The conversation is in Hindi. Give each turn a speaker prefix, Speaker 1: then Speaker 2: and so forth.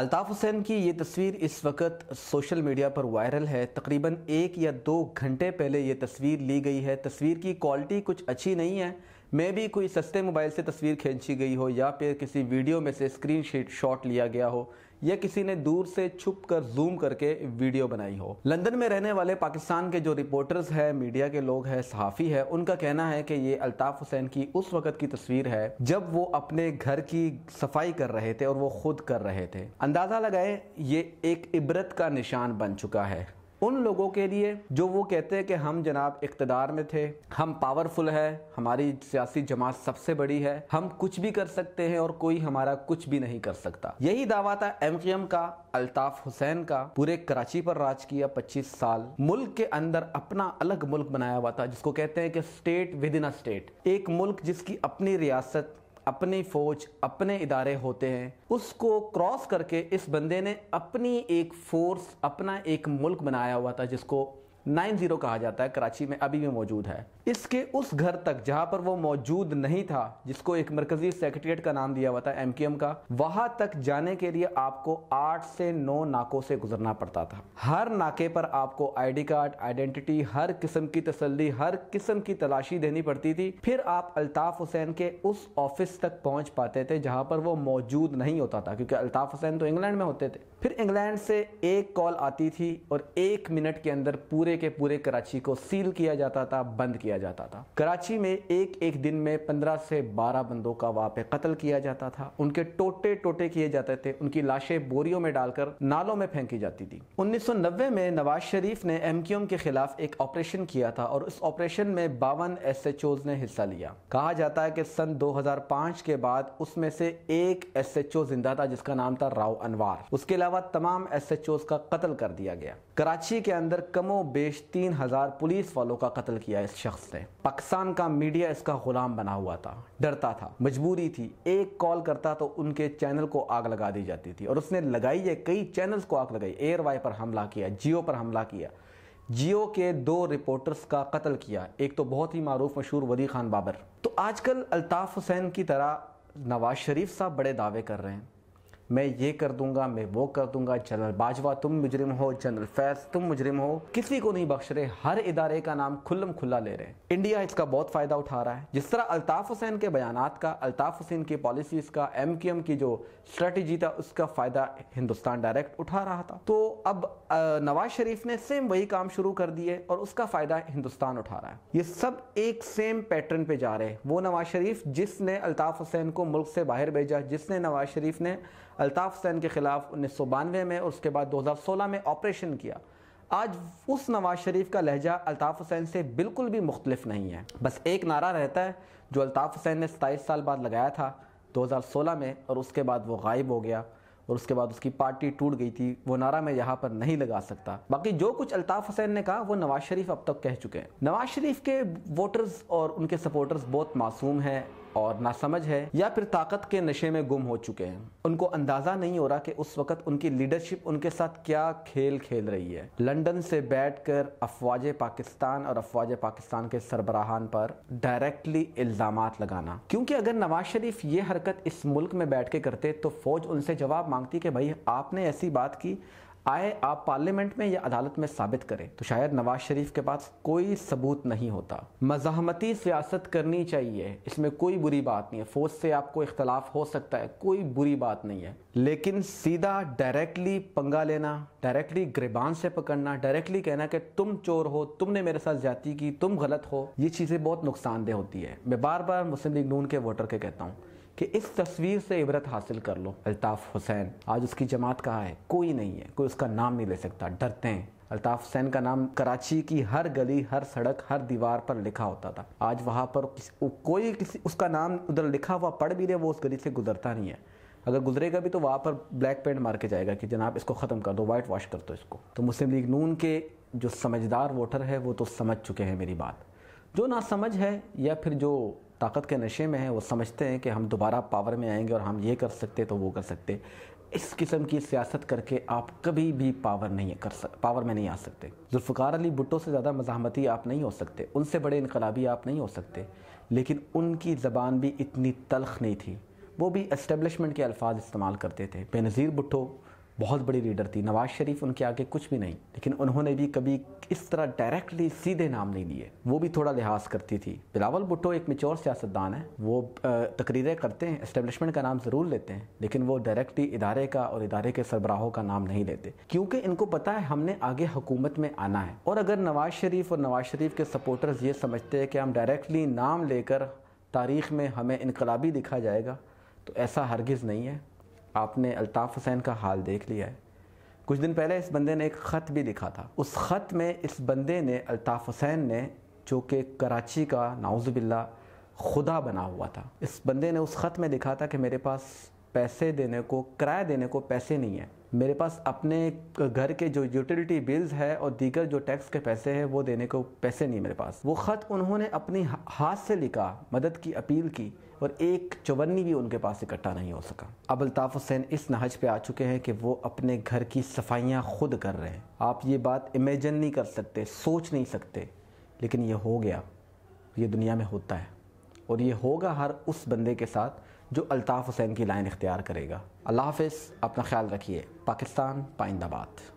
Speaker 1: अल्ताफ़ हुसैन की ये तस्वीर इस वक्त सोशल मीडिया पर वायरल है तकरीबन एक या दो घंटे पहले ये तस्वीर ली गई है तस्वीर की क्वालिटी कुछ अच्छी नहीं है मे भी कोई सस्ते मोबाइल से तस्वीर खींची गई हो या फिर किसी वीडियो में से स्क्रीन शॉट लिया गया हो या किसी ने दूर से छुप कर जूम करके वीडियो बनाई हो लंदन में रहने वाले पाकिस्तान के जो रिपोर्टर्स है मीडिया के लोग हैं सहाफ़ी है उनका कहना है कि ये अल्ताफ़ हुसैन की उस वक्त की तस्वीर है जब वो अपने घर की सफाई कर रहे थे और वो खुद कर रहे थे अंदाज़ा लगाए ये एक इबरत का निशान बन चुका है उन लोगों के लिए जो वो कहते हैं कि हम जनाब इकतदार में थे हम पावरफुल है हमारी सियासी जमात सबसे बड़ी है हम कुछ भी कर सकते हैं और कोई हमारा कुछ भी नहीं कर सकता यही दावा था एम का अल्ताफ हुसैन का पूरे कराची पर राज किया 25 साल मुल्क के अंदर अपना अलग मुल्क बनाया हुआ था जिसको कहते हैं कि state within a state एक मुल्क जिसकी अपनी रियासत अपनी फौज अपने इदारे होते हैं उसको क्रॉस करके इस बंदे ने अपनी एक फोर्स अपना एक मुल्क बनाया हुआ था जिसको नाइन जीरो कहा जाता है कराची में अभी भी मौजूद है इसके उस घर तक जहां पर वो मौजूद नहीं था जिसको एक मरकजी सेक्रेटरीट का नाम दिया हुआ था एमकेएम का वहां तक जाने के लिए आपको आठ से नौ नाकों से गुजरना पड़ता था हर नाके पर आपको आईडी कार्ड आइडेंटिटी हर किस्म की तसली हर किस्म की तलाशी देनी पड़ती थी फिर आप अल्ताफ हुसैन के उस ऑफिस तक पहुंच पाते थे जहां पर वो मौजूद नहीं होता था क्योंकि अल्ताफ हुसैन तो इंग्लैंड में होते थे फिर इंग्लैंड से एक कॉल आती थी और एक मिनट के अंदर पूरे पूरे के पूरे कराची को सील किया जाता था बंद किया जाता था कराची में एक एक दिन में पंद्रह से बारह बंदों का वहां पे कत्ल किया जाता था उनके टोटे टोटे किए जाते थे उनकी लाशें बोरियों में डालकर नालों में फेंकी जाती थी उन्नीस में नवाज शरीफ ने एम के खिलाफ एक ऑपरेशन किया था और उस ऑपरेशन में बावन एस ने हिस्सा लिया कहा जाता है कि सन 2005 के बाद उसमें से एक एस जिंदा था जिसका नाम था राव अनवार उसके अलावा तमाम एस का कत्ल कर दिया गया कराची के अंदर कमो पेश तीन हज़ार पुलिस वालों का कत्ल किया इस शख्स ने पाकिस्तान का मीडिया इसका गुलाम बना हुआ था डरता था मजबूरी थी एक कॉल करता तो उनके चैनल को आग लगा दी जाती थी और उसने लगाई है कई चैनल्स को आग लगाई एयर वाई पर हमला किया जियो पर हमला किया जियो के दो रिपोर्टर्स का कत्ल किया एक तो बहुत ही मरूफ मशहूर वली खान बाबर तो आजकल अल्ताफ़ हुसैन की तरह नवाज शरीफ साहब बड़े दावे कर रहे हैं मैं ये कर दूंगा मैं वो कर दूंगा जनरल बाजवा तुम मुजरिम हो जनरल फैज तुम मुजरिम हो किसी को नहीं बख्श रहे हर इदारे का नाम खुल्लम खुल्ला ले रहे हैं इंडिया इसका बहुत फायदा उठा रहा है जिस तरह अल्ताफ हुसैन के बयान का अल्ताफ हुसैन की पॉलिसीज का एम की जो स्ट्रेटेजी था उसका फायदा हिंदुस्तान डायरेक्ट उठा रहा था तो अब नवाज शरीफ ने सेम वही काम शुरू कर दिए और उसका फायदा हिंदुस्तान उठा रहा है ये सब एक सेम पैटर्न पे जा रहे हैं वो नवाज शरीफ जिसने अल्ताफ हुसैन को मुल्क से बाहर भेजा जिसने नवाज शरीफ ने अल्ताफ़ हुसैन के ख़िलाफ़ उन्नीस सौ बानवे में और उसके बाद दो हज़ार सोलह में ऑपरेशन किया आज उस नवाज शरीफ का लहजा अल्ताफ़ हुसैन से बिल्कुल भी मुख्तलिफ नहीं है बस एक नारा रहता है जो अल्ताफ़ हुसैन ने सताईस साल बाद लगाया था दो हज़ार सोलह में और उसके बाद वो गायब हो गया और उसके बाद उसकी पार्टी टूट गई थी वो नारा मैं यहाँ पर नहीं लगा सकता बाकी जो कुछ अल्ताफ़ हुसैन ने कहा वो नवाज शरीफ अब तक कह चुके हैं नवाज शरीफ के वोटर्स और उनके सपोर्टर्स बहुत मासूम हैं और ना समझ है या फिर ताकत के नशे में गुम हो चुके हैं उनको अंदाजा नहीं हो रहा कि उस वक्त उनकी लीडरशिप उनके साथ क्या खेल खेल रही है लंदन से बैठकर अफवाज पाकिस्तान और अफवाज पाकिस्तान के सरबराहान पर डायरेक्टली इल्जाम लगाना क्योंकि अगर नवाज शरीफ ये हरकत इस मुल्क में बैठ के करते तो फौज उनसे जवाब मांगती कि भाई आपने ऐसी बात की आए आप पार्लियामेंट में या अदालत में साबित करें तो शायद नवाज शरीफ के पास कोई सबूत नहीं होता मजामती सियासत करनी चाहिए इसमें कोई बुरी बात नहीं है फौज से आपको इख्तलाफ हो सकता है कोई बुरी बात नहीं है लेकिन सीधा डायरेक्टली पंगा लेना डायरेक्टली ग्रेबान से पकड़ना डायरेक्टली कहना कि तुम चोर हो तुमने मेरे साथ ज्यादा की तुम गलत हो ये चीज़ें बहुत नुकसानदेह होती है मैं बार बार मुस्लिम लीग नून के वोटर के कहता हूँ कि इस तस्वीर से इबरत हासिल कर लो अल्ताफ़ हुसैन आज उसकी जमात कहाँ है कोई नहीं है कोई उसका नाम नहीं ले सकता डरते हैं अल्ताफ़ हुसैन का नाम कराची की हर गली हर सड़क हर दीवार पर लिखा होता था आज वहाँ पर किस, कोई किसी उसका नाम उधर लिखा हुआ पढ़ भी रहे वो उस गली से गुजरता नहीं है अगर गुजरेगा भी तो वहाँ पर ब्लैक पेंट मार के जाएगा कि जनाब इसको ख़त्म कर दो वाइट वॉश कर दो इसको तो मुस्लिम लीग नून के जो समझदार वोटर है वो तो समझ चुके हैं मेरी बात जो ना समझ है या फिर जो ताकत के नशे में है वो समझते हैं कि हम दोबारा पावर में आएंगे और हम ये कर सकते तो वो कर सकते इस किस्म की सियासत करके आप कभी भी पावर नहीं कर सक पावर में नहीं आ सकते जुल्फ़ार अली भुट्टो से ज़्यादा मजामती आप नहीं हो सकते उनसे बड़े इनकलाबी आप नहीं हो सकते लेकिन उनकी ज़बान भी इतनी तलख नहीं थी वो भी इस्टेबलिशमेंट के अल्फाज इस्तेमाल करते थे बेनज़ीर भुट्टो बहुत बड़ी लीडर थी नवाज़ शरीफ उनके आगे कुछ भी नहीं लेकिन उन्होंने भी कभी इस तरह डायरेक्टली सीधे नाम नहीं लिए वो भी थोड़ा लिहाज करती थी बिलावल भुट्टो एक मिचोर सियासतदान है वो तकरीरें करते हैं इस्टेबलिशमेंट का नाम ज़रूर लेते हैं लेकिन वो डायरेक्टली इदारे का और इदारे के सरबराहों का नाम नहीं लेते क्योंकि इनको पता है हमने आगे हुकूमत में आना है और अगर नवाज़ शरीफ और नवाज़ शरीफ के सपोर्टर्स ये समझते हैं कि हम डायरेक्टली नाम लेकर तारीख में हमें इनकलाबी लिखा जाएगा तो ऐसा हरगिज़ नहीं है आपने अल्ताफ़ हुसैन का हाल देख लिया है कुछ दिन पहले इस बंदे ने एक ख़त भी लिखा था उस ख़त में इस बंदे ने अल्ताफ़ हुसैन ने जो कि कराची का नाउज़बिल्ला खुदा बना हुआ था इस बंदे ने उस ख़त में लिखा था कि मेरे पास पैसे देने को किराया देने को पैसे नहीं हैं मेरे पास अपने घर के जो यूटिलिटी बिल्स है और दीगर जो टैक्स के पैसे हैं वो देने को पैसे नहीं मेरे पास वो ख़त उन्होंने अपनी हाथ से लिखा मदद की अपील की और एक चवन्नी भी उनके पास इकट्ठा नहीं हो सका अब अल्ताफ़ हुसैन इस नहज पे आ चुके हैं कि वो अपने घर की सफाइयाँ खुद कर रहे हैं आप ये बात इमेजन नहीं कर सकते सोच नहीं सकते लेकिन ये हो गया ये दुनिया में होता है और ये होगा हर उस बंदे के साथ जो अल्ताफ़ हुसैन की लाइन इख्तियार करेगा अल्लाह हाफ अपना ख्याल रखिए पाकिस्तान पाइंदाबाद